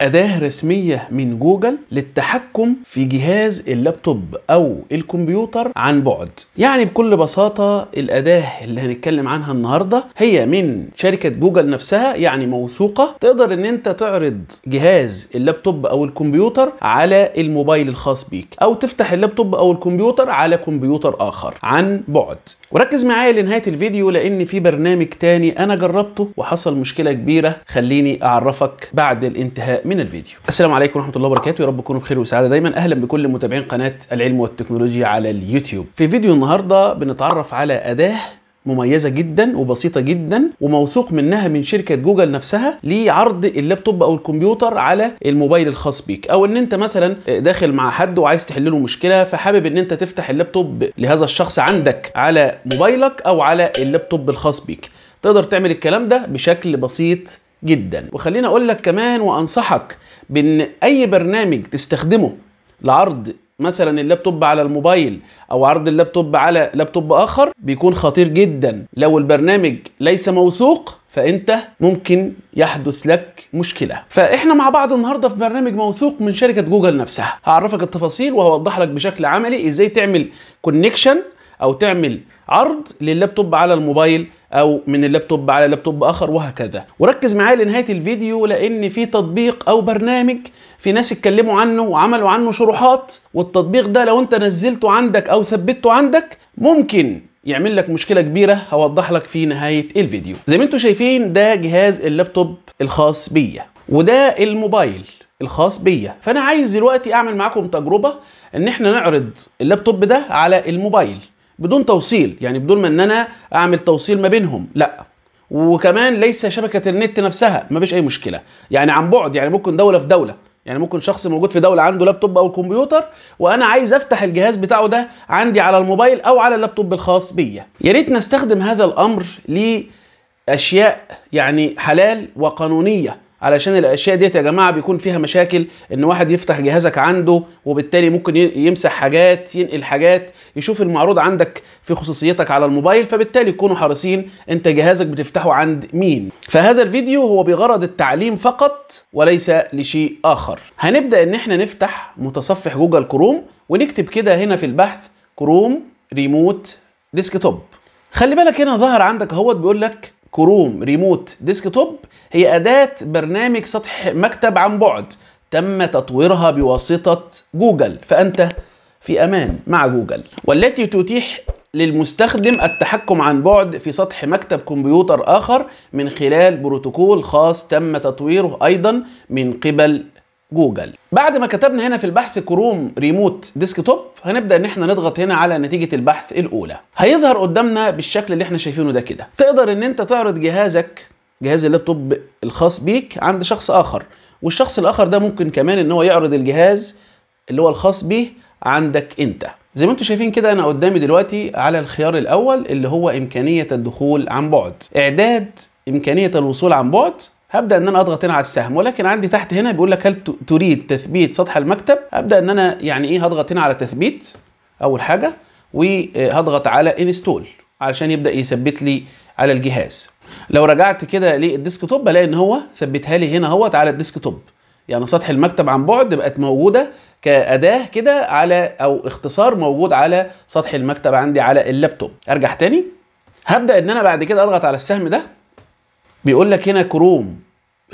أداة رسمية من جوجل للتحكم في جهاز اللابتوب أو الكمبيوتر عن بعد يعني بكل بساطة الأداة اللي هنتكلم عنها النهاردة هي من شركة جوجل نفسها يعني موثوقة تقدر ان انت تعرض جهاز اللابتوب او الكمبيوتر على الموبايل الخاص بيك او تفتح اللابتوب او الكمبيوتر على كمبيوتر اخر عن بعد وركز معايا لنهاية الفيديو لان في برنامج تاني انا جربته وحصل مشكلة كبيرة خليني اعرفك بعد الانتهاء من الفيديو السلام عليكم ورحمه الله وبركاته يا رب تكونوا بخير وسعاده دايما اهلا بكل متابعين قناه العلم والتكنولوجيا على اليوتيوب في فيديو النهارده بنتعرف على اداه مميزه جدا وبسيطه جدا وموثوق منها من شركه جوجل نفسها لعرض اللابتوب او الكمبيوتر على الموبايل الخاص بيك او ان انت مثلا داخل مع حد وعايز تحل له مشكله فحابب ان انت تفتح اللابتوب لهذا الشخص عندك على موبايلك او على اللابتوب الخاص بيك تقدر تعمل الكلام ده بشكل بسيط جدا وخليني اقول لك كمان وانصحك بان اي برنامج تستخدمه لعرض مثلا اللابتوب على الموبايل او عرض اللابتوب على لابتوب اخر بيكون خطير جدا لو البرنامج ليس موثوق فانت ممكن يحدث لك مشكله فاحنا مع بعض النهارده في برنامج موثوق من شركه جوجل نفسها هعرفك التفاصيل وهوضح لك بشكل عملي ازاي تعمل كونكشن او تعمل عرض لللابتوب على الموبايل او من اللابتوب على لابتوب اخر وهكذا وركز معايا لنهايه الفيديو لان في تطبيق او برنامج في ناس اتكلموا عنه وعملوا عنه شروحات والتطبيق ده لو انت نزلته عندك او ثبته عندك ممكن يعمل لك مشكله كبيره هوضح لك في نهايه الفيديو زي ما انتم شايفين ده جهاز اللابتوب الخاص بيا وده الموبايل الخاص بيا فانا عايز دلوقتي اعمل معاكم تجربه ان احنا نعرض اللابتوب ده على الموبايل بدون توصيل يعني بدون ما ان انا اعمل توصيل ما بينهم لا وكمان ليس شبكه النت نفسها ما فيش اي مشكله يعني عن بعد يعني ممكن دوله في دوله يعني ممكن شخص موجود في دوله عنده لابتوب او كمبيوتر وانا عايز افتح الجهاز بتاعه ده عندي على الموبايل او على اللابتوب الخاص بيا يا ريت نستخدم هذا الامر لاشياء يعني حلال وقانونيه علشان الاشياء ديت يا جماعه بيكون فيها مشاكل ان واحد يفتح جهازك عنده وبالتالي ممكن يمسح حاجات ينقل حاجات يشوف المعروض عندك في خصوصيتك على الموبايل فبالتالي تكونوا حريصين انت جهازك بتفتحه عند مين فهذا الفيديو هو بغرض التعليم فقط وليس لشيء اخر هنبدا ان احنا نفتح متصفح جوجل كروم ونكتب كده هنا في البحث كروم ريموت ديسكتوب خلي بالك هنا ظهر عندك اهوت بيقول لك كروم ريموت ديسكتوب هي أداة برنامج سطح مكتب عن بعد تم تطويرها بواسطة جوجل فأنت في أمان مع جوجل والتي تتيح للمستخدم التحكم عن بعد في سطح مكتب كمبيوتر آخر من خلال بروتوكول خاص تم تطويره أيضا من قبل جوجل بعد ما كتبنا هنا في البحث كروم ريموت ديسكتوب هنبدا ان احنا نضغط هنا على نتيجه البحث الاولى هيظهر قدامنا بالشكل اللي احنا شايفينه ده كده تقدر ان انت تعرض جهازك جهاز اللابتوب الخاص بيك عند شخص اخر والشخص الاخر ده ممكن كمان ان هو يعرض الجهاز اللي هو الخاص بيه عندك انت زي ما انتم شايفين كده انا قدامي دلوقتي على الخيار الاول اللي هو امكانيه الدخول عن بعد اعداد امكانيه الوصول عن بعد هبدا ان انا اضغط هنا على السهم ولكن عندي تحت هنا بيقول لك هل تريد تثبيت سطح المكتب هبدا ان انا يعني ايه هضغط هنا على تثبيت اول حاجه وهضغط على انستول علشان يبدا يثبت لي على الجهاز لو رجعت كده للديسك توب بلاقي ان هو ثبتها لي هنا اهوت على الديسك توب يعني سطح المكتب عن بعد بقت موجوده كاداه كده على او اختصار موجود على سطح المكتب عندي على اللابتوب ارجع تاني هبدا ان انا بعد كده اضغط على السهم ده بيقول لك هنا كروم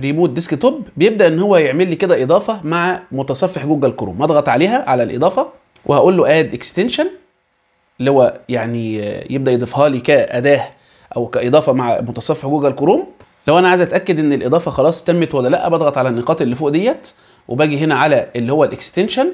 ريموت ديسك توب بيبدا ان هو يعمل لي كده اضافه مع متصفح جوجل كروم اضغط عليها على الاضافه وهقول له اد اكستنشن اللي هو يعني يبدا يضيفها لي كاداه او كاضافه مع متصفح جوجل كروم لو انا عايز اتاكد ان الاضافه خلاص تمت ولا لا بضغط على النقاط اللي فوق ديت وباجي هنا على اللي هو الاكستنشن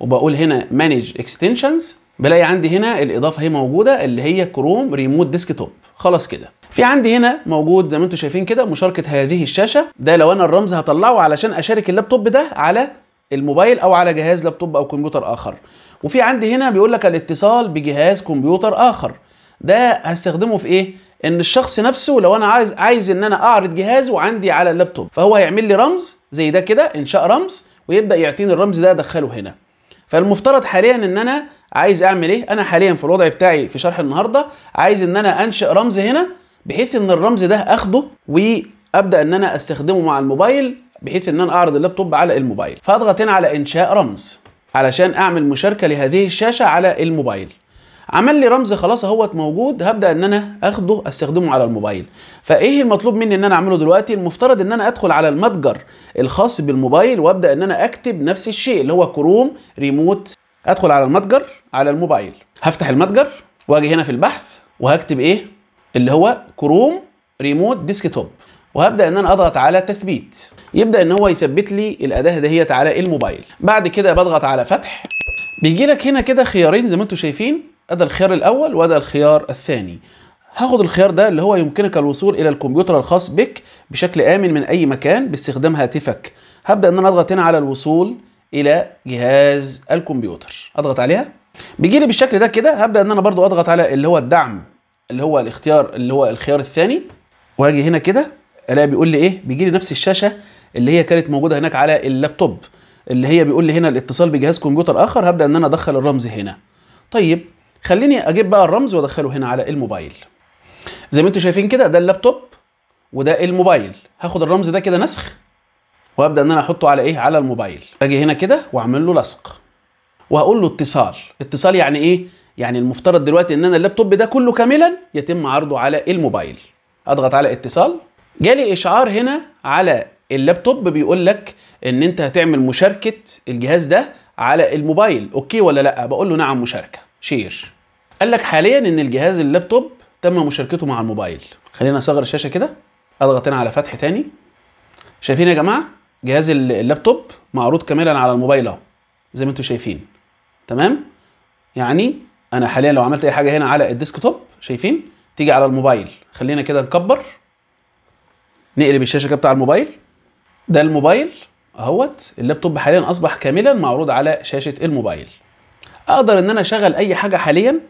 وبقول هنا مانج اكستنشنز بلاقي عندي هنا الاضافه هي موجوده اللي هي كروم ريموت ديسك توب خلاص كده في عندي هنا موجود زي ما انتم شايفين كده مشاركه هذه الشاشه ده لو انا الرمز هطلعه علشان اشارك اللابتوب ده على الموبايل او على جهاز لابتوب او كمبيوتر اخر وفي عندي هنا بيقول لك الاتصال بجهاز كمبيوتر اخر ده هستخدمه في ايه ان الشخص نفسه لو انا عايز عايز ان انا اعرض جهازه عندي على اللابتوب فهو هيعمل لي رمز زي ده كده انشاء رمز ويبدا يعطيني الرمز ده ادخله هنا فالمفترض حاليا ان انا عايز اعمل ايه انا حاليا في الوضع بتاعي في شرح النهارده عايز ان انا انشئ رمز هنا بحيث ان الرمز ده اخده وابدا ان انا استخدمه مع الموبايل بحيث ان انا اعرض اللابتوب على الموبايل فاضغط هنا على انشاء رمز علشان اعمل مشاركه لهذه الشاشه على الموبايل عمل لي رمز خلاص اهوت موجود هبدا ان انا اخده استخدمه على الموبايل فايه المطلوب مني ان انا اعمله دلوقتي المفترض ان انا ادخل على المتجر الخاص بالموبايل وابدا ان انا اكتب نفس الشيء اللي هو كروم ريموت ادخل على المتجر على الموبايل هفتح المتجر واجي هنا في البحث وهكتب ايه اللي هو كروم ريموت ديسكتوب وهبدا ان انا اضغط على تثبيت يبدا ان هو يثبت لي الاداه دهيت على الموبايل بعد كده بضغط على فتح بيجي لك هنا كده خيارين زي ما انتم شايفين ده الخيار الاول وده الخيار الثاني هاخد الخيار ده اللي هو يمكنك الوصول الى الكمبيوتر الخاص بك بشكل امن من اي مكان باستخدام هاتفك هبدا ان انا اضغط هنا على الوصول الى جهاز الكمبيوتر اضغط عليها بيجي لي بالشكل ده كده هبدا ان انا برضو اضغط على اللي هو الدعم اللي هو الاختيار اللي هو الخيار الثاني واجي هنا كده الاقي بيقول لي ايه بيجي لي نفس الشاشه اللي هي كانت موجوده هناك على اللابتوب اللي هي بيقول لي هنا الاتصال بجهاز كمبيوتر اخر هبدا ان انا ادخل الرمز هنا طيب خليني اجيب بقى الرمز وادخله هنا على الموبايل زي ما انتم شايفين كده ده اللابتوب وده الموبايل هاخد الرمز ده كده نسخ وابدا ان انا احطه على ايه على الموبايل اجي هنا كده واعمل له لصق وهقول له اتصال اتصال يعني ايه يعني المفترض دلوقتي ان انا اللابتوب ده كله كاملا يتم عرضه على الموبايل اضغط على اتصال جالي اشعار هنا على اللابتوب بيقول لك ان انت هتعمل مشاركه الجهاز ده على الموبايل اوكي ولا لا بقول له نعم مشاركه شير قال لك حاليا ان الجهاز اللابتوب تم مشاركته مع الموبايل خلينا اصغر الشاشه كده اضغط هنا على فتح تاني شايفين يا جماعه جهاز اللابتوب معروض كاملا على الموبايل اهو زي ما انتم شايفين تمام يعني انا حاليا لو عملت اي حاجه هنا على الديسكتوب شايفين تيجي على الموبايل خلينا كده نكبر نقلب الشاشه كده بتاع الموبايل ده الموبايل اهوت اللابتوب حاليا اصبح كاملا معروض على شاشه الموبايل اقدر ان انا اشغل اي حاجه حاليا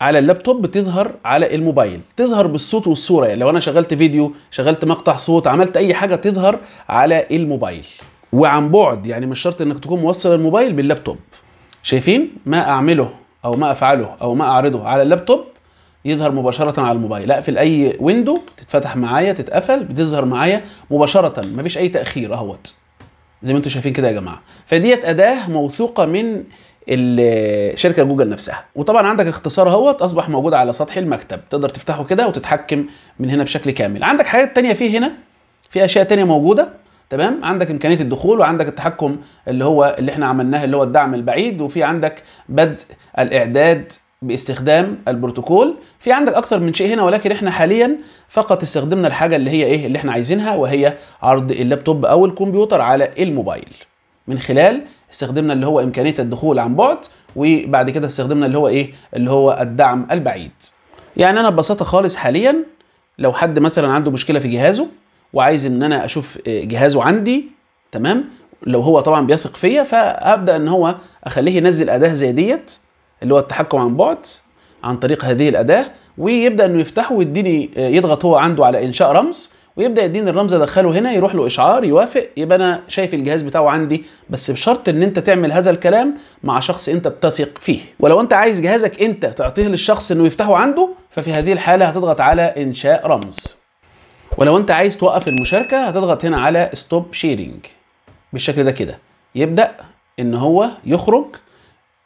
على اللابتوب بتظهر على الموبايل تظهر بالصوت والصوره يعني لو انا شغلت فيديو شغلت مقطع صوت عملت اي حاجه تظهر على الموبايل وعن بعد يعني مش شرط انك تكون موصل الموبايل باللابتوب شايفين ما اعمله او ما افعله او ما اعرضه على اللابتوب يظهر مباشره على الموبايل اقفل اي ويندو تتفتح معايا تتقفل بتظهر معايا مباشره مفيش اي تاخير اهوت زي ما انتم شايفين كده يا جماعه فديت اداه موثوقه من شركه جوجل نفسها وطبعا عندك اختصار اهوت اصبح موجود على سطح المكتب تقدر تفتحه كده وتتحكم من هنا بشكل كامل عندك حاجات تانية فيه هنا في اشياء تانية موجوده تمام عندك امكانيه الدخول وعندك التحكم اللي هو اللي احنا عملناه اللي هو الدعم البعيد وفي عندك بدء الاعداد باستخدام البروتوكول في عندك اكثر من شيء هنا ولكن احنا حاليا فقط استخدمنا الحاجه اللي هي ايه اللي احنا عايزينها وهي عرض اللابتوب او الكمبيوتر على الموبايل من خلال استخدمنا اللي هو امكانيه الدخول عن بعد وبعد كده استخدمنا اللي هو ايه اللي هو الدعم البعيد يعني انا ببساطه خالص حاليا لو حد مثلا عنده مشكله في جهازه وعايز ان انا اشوف آه، جهازه عندي تمام لو هو طبعا بيثق فيا فابدا ان هو اخليه ينزل اداه زي ديت اللي هو التحكم عن بعد عن طريق هذه الاداه ويبدا انه يفتحه ويديني آه، يضغط هو عنده على انشاء رمز ويبدا يديني الرمز ادخله هنا يروح له اشعار يوافق يبقى انا شايف الجهاز بتاعه عندي بس بشرط ان انت تعمل هذا الكلام مع شخص انت بتثق فيه ولو انت عايز جهازك انت تعطيه للشخص انه يفتحه عنده ففي هذه الحاله هتضغط على انشاء رمز ولو انت عايز توقف المشاركه هتضغط هنا على ستوب شيرنج بالشكل ده كده يبدا ان هو يخرج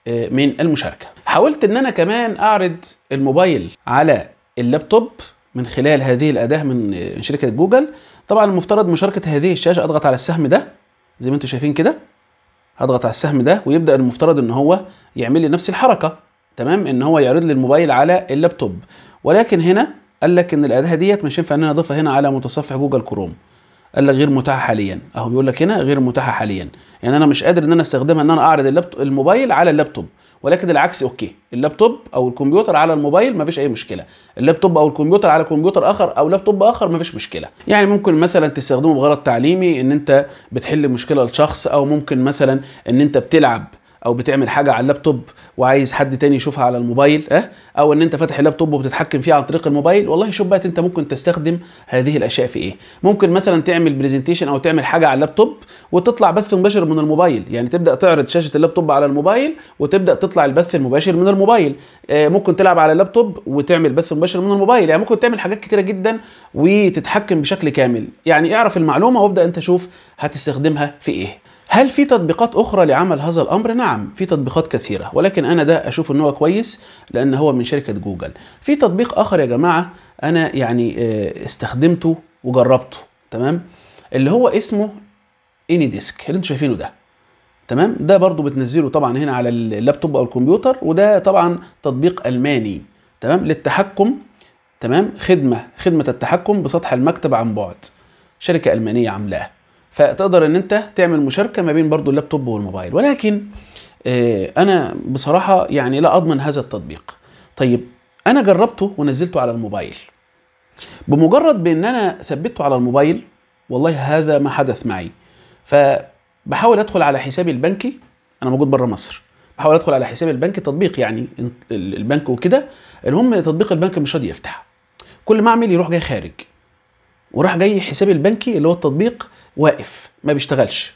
آه، من المشاركه حاولت ان انا كمان اعرض الموبايل على اللابتوب من خلال هذه الأداة من شركة جوجل طبعا المفترض مشاركة هذه الشاشة أضغط على السهم ده زي ما انتم شايفين كده هضغط على السهم ده ويبدأ المفترض إن هو يعمل لي نفس الحركة تمام إن هو يعرض لي الموبايل على اللابتوب ولكن هنا قال لك إن الأداة ديت مش ينفع إن أنا أضيفها هنا على متصفح جوجل كروم قال لك غير متاحه حاليا اهو بيقول لك هنا غير متاحه حاليا يعني انا مش قادر ان انا استخدمها ان انا اعرض اللابتوب الموبايل على اللابتوب ولكن العكس اوكي اللابتوب او الكمبيوتر على الموبايل مفيش اي مشكله اللابتوب او الكمبيوتر على كمبيوتر اخر او لابتوب اخر مفيش مشكله يعني ممكن مثلا تستخدمه بغرض تعليمي ان انت بتحل مشكله لشخص او ممكن مثلا ان انت بتلعب او بتعمل حاجه على اللابتوب وعايز حد تاني يشوفها على الموبايل اه او ان انت فاتح اللابتوب وبتتحكم فيه عن طريق الموبايل والله شوف بقى انت ممكن تستخدم هذه الاشياء في ايه ممكن مثلا تعمل برزنتيشن او تعمل حاجه على اللابتوب وتطلع بث مباشر من الموبايل يعني تبدا تعرض شاشه اللابتوب على الموبايل وتبدا تطلع البث المباشر من الموبايل آه ممكن تلعب على اللابتوب وتعمل بث مباشر من الموبايل يعني ممكن تعمل حاجات كتيره جدا وتتحكم بشكل كامل يعني اعرف المعلومه وابدا انت شوف هتستخدمها في ايه هل في تطبيقات اخرى لعمل هذا الامر نعم في تطبيقات كثيره ولكن انا ده اشوف ان هو كويس لان هو من شركه جوجل في تطبيق اخر يا جماعه انا يعني آه، استخدمته وجربته تمام اللي هو اسمه اني ديسك اللي انتم شايفينه ده تمام ده برضو بتنزله طبعا هنا على اللابتوب او الكمبيوتر وده طبعا تطبيق الماني تمام للتحكم تمام خدمه خدمه التحكم بسطح المكتب عن بعد شركه المانيه عاملاه فتقدر ان انت تعمل مشاركه ما بين برضو اللابتوب والموبايل ولكن آه، انا بصراحه يعني لا اضمن هذا التطبيق طيب انا جربته ونزلته على الموبايل بمجرد بان انا ثبته على الموبايل والله هذا ما حدث معي فبحاول ادخل على حسابي البنكي انا موجود بره مصر بحاول ادخل على حساب البنك تطبيق يعني البنك وكده المهم تطبيق البنك مش راضي يفتح كل ما اعمل يروح جاي خارج وراح جاي حسابي البنكي اللي هو التطبيق واقف ما بيشتغلش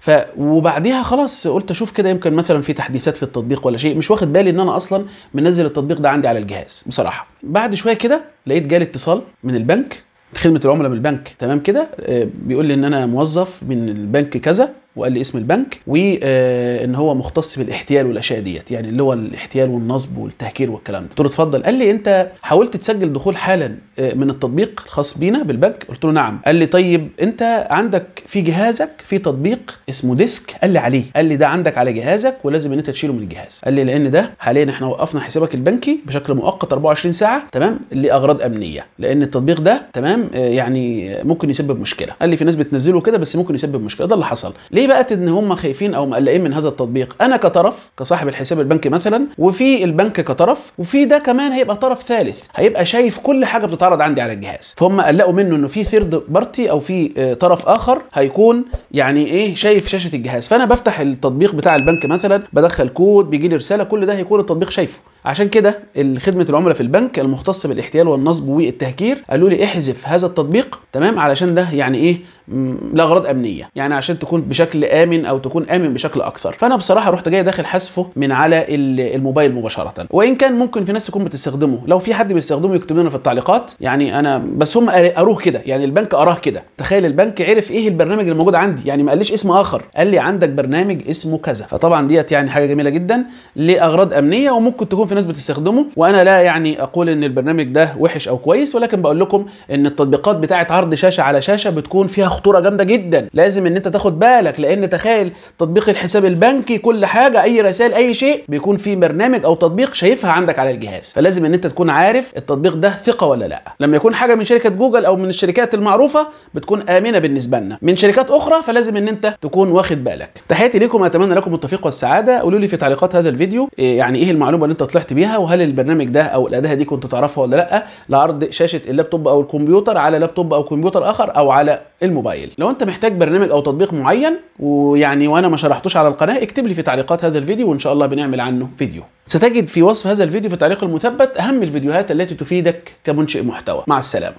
ف وبعديها خلاص قلت اشوف كده يمكن مثلا في تحديثات في التطبيق ولا شيء مش واخد بالي ان انا اصلا منزل التطبيق ده عندي على الجهاز بصراحه بعد شويه كده لقيت جالي اتصال من البنك خدمه العملاء من البنك تمام كده آه، بيقول لي ان انا موظف من البنك كذا وقال لي اسم البنك وان هو مختص بالاحتيال والاشياء ديت يعني اللي هو الاحتيال والنصب والتهكير والكلام ده قلت له اتفضل قال لي انت حاولت تسجل دخول حالا آه، من التطبيق الخاص بينا بالبنك قلت له نعم قال لي طيب انت عندك في جهازك في تطبيق اسمه ديسك قال لي عليه قال لي ده عندك على جهازك ولازم ان انت تشيله من الجهاز قال لي لان ده حاليا احنا وقفنا حسابك البنكي بشكل مؤقت 24 ساعه تمام لاغراض امنيه لان التطبيق ده تمام آه، يعني ممكن يسبب مشكله قال لي في ناس بتنزله كده بس ممكن يسبب مشكله ده اللي حصل ليه ليه بقت ان هم خايفين او مقلقين من هذا التطبيق انا كطرف كصاحب الحساب البنكي مثلا وفي البنك كطرف وفي ده كمان هيبقى طرف ثالث هيبقى شايف كل حاجه بتتعرض عندي على الجهاز فهم قلقوا منه انه في ثيرد بارتي او في آه، طرف اخر هيكون يعني ايه شايف شاشه الجهاز فانا بفتح التطبيق بتاع البنك مثلا بدخل كود بيجي لي رساله كل ده هيكون التطبيق شايفه عشان كده خدمه العملاء في البنك المختص بالاحتيال والنصب والتهكير قالوا لي احذف هذا التطبيق تمام علشان ده يعني ايه لاغراض امنيه يعني عشان تكون بشكل امن او تكون امن بشكل اكثر فانا بصراحه رحت جاي داخل حذفه من على الموبايل مباشره وان كان ممكن في ناس تكون بتستخدمه لو في حد بيستخدمه يكتب لنا في التعليقات يعني انا بس هم قروه كده يعني البنك قراه كده تخيل البنك عرف ايه البرنامج اللي موجود عندي يعني ما قاليش اسم اخر قال لي عندك برنامج اسمه كذا فطبعا ديت يعني حاجه جميله جدا لاغراض امنيه وممكن تكون في ناس بتستخدمه وانا لا يعني اقول ان البرنامج ده وحش او كويس ولكن بقول لكم ان التطبيقات بتاعه عرض شاشه على شاشه بتكون فيها خطوره جامده جدا لازم ان انت تاخد بالك لان تخيل تطبيق الحساب البنكي كل حاجه اي رسائل اي شيء بيكون في برنامج او تطبيق شايفها عندك على الجهاز فلازم ان انت تكون عارف التطبيق ده ثقه ولا لا لما يكون حاجه من شركه جوجل او من الشركات المعروفه بتكون امنه بالنسبه لنا من شركات اخرى فلازم ان انت تكون واخد بالك تحياتي لكم اتمنى لكم التوفيق والسعاده قولوا لي في تعليقات هذا الفيديو إيه يعني ايه المعلومه اللي انت طلعت فرحت بيها وهل البرنامج ده او الاداه دي كنت تعرفها ولا لا لعرض شاشه اللابتوب او الكمبيوتر على لابتوب او كمبيوتر اخر او على الموبايل لو انت محتاج برنامج او تطبيق معين ويعني وانا ما شرحتوش على القناه اكتب لي في تعليقات هذا الفيديو وان شاء الله بنعمل عنه فيديو ستجد في وصف هذا الفيديو في التعليق المثبت اهم الفيديوهات التي تفيدك كمنشئ محتوى مع السلامه